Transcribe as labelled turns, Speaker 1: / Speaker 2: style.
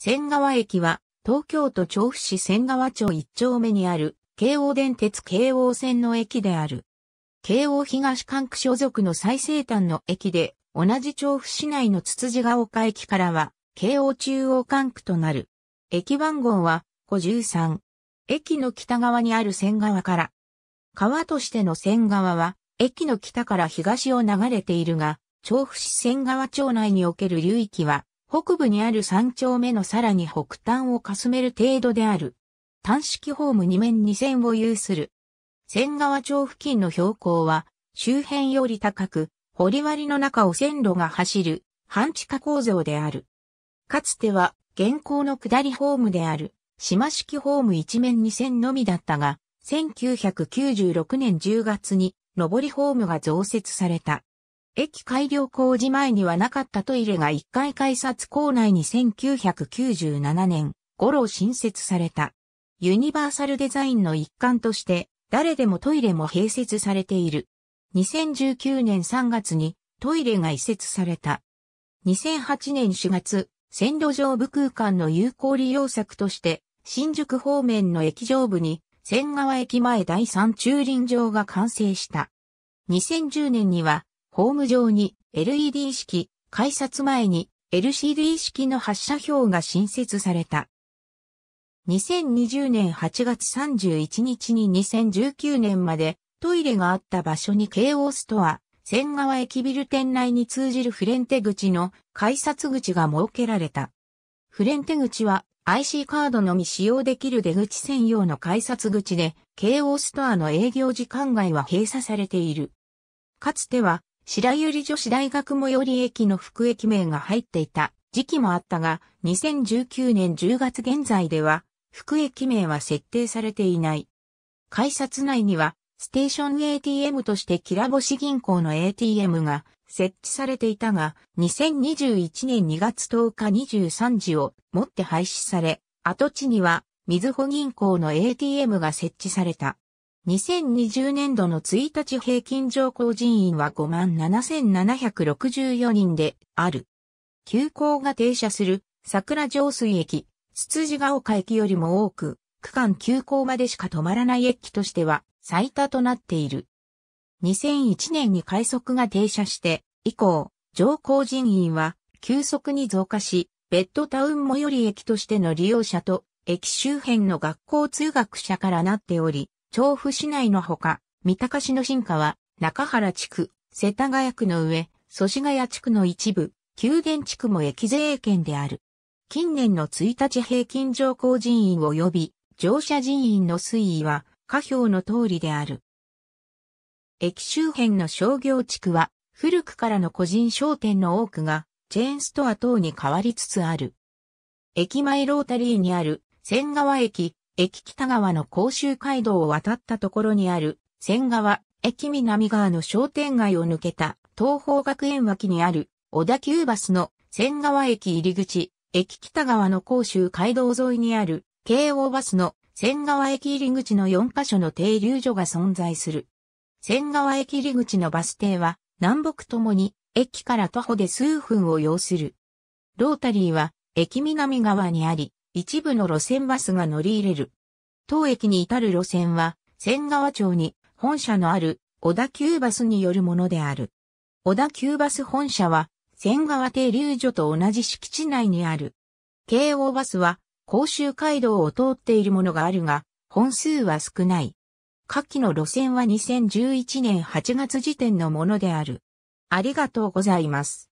Speaker 1: 仙川駅は、東京都調布市仙川町1丁目にある、京王電鉄京王線の駅である。京王東管区所属の最西端の駅で、同じ調布市内のつつじが丘駅からは、京王中央管区となる。駅番号は53。駅の北側にある仙川から。川としての仙川は、駅の北から東を流れているが、調布市仙川町内における流域は、北部にある3丁目のさらに北端をかすめる程度である。単式ホーム2面2線を有する。千川町付近の標高は周辺より高く、掘割の中を線路が走る半地下構造である。かつては現行の下りホームである島式ホーム1面2線のみだったが、1996年10月に上りホームが増設された。駅改良工事前にはなかったトイレが1階改札構内に1997年頃新設された。ユニバーサルデザインの一環として誰でもトイレも併設されている。2019年3月にトイレが移設された。2008年4月、線路上部空間の有効利用策として新宿方面の駅上部に仙川駅前第3駐輪場が完成した。2010年にはホーム上に LED 式、改札前に LCD 式の発射表が新設された。2020年8月31日に2019年までトイレがあった場所に京王ストア、千川駅ビル店内に通じるフレンテ口の改札口が設けられた。フレンテ口は IC カードのみ使用できる出口専用の改札口で、京王ストアの営業時間外は閉鎖されている。かつては白百合女子大学最寄り駅の副駅名が入っていた時期もあったが、2019年10月現在では、副駅名は設定されていない。改札内には、ステーション ATM としてきらぼし銀行の ATM が設置されていたが、2021年2月10日23時をもって廃止され、跡地には、水穂銀行の ATM が設置された。2020年度の1日平均上降人員は57,764人である。急行が停車する桜上水駅、つつじが丘駅よりも多く、区間急行までしか止まらない駅としては最多となっている。2001年に快速が停車して以降、乗降人員は急速に増加し、ベッドタウン最寄り駅としての利用者と駅周辺の学校通学者からなっており、調布市内のほか、三鷹市の進化は、中原地区、世田谷区の上、祖師谷地区の一部、宮殿地区も駅税圏である。近年の1日平均乗降人員及び乗車人員の推移は下表の通りである。駅周辺の商業地区は古くからの個人商店の多くがチェーンストア等に変わりつつある。駅前ロータリーにある仙川駅、駅北側の甲州街道を渡ったところにある、仙川、駅南側の商店街を抜けた、東方学園脇にある、小田急バスの仙川駅入り口、駅北側の甲州街道沿いにある、京王バスの仙川駅入り口の4カ所の停留所が存在する。仙川駅入り口のバス停は、南北ともに、駅から徒歩で数分を要する。ロータリーは、駅南側にあり、一部の路線バスが乗り入れる。当駅に至る路線は、仙川町に本社のある小田急バスによるものである。小田急バス本社は、仙川停留所と同じ敷地内にある。京王バスは、甲州街道を通っているものがあるが、本数は少ない。下記の路線は2011年8月時点のものである。ありがとうございます。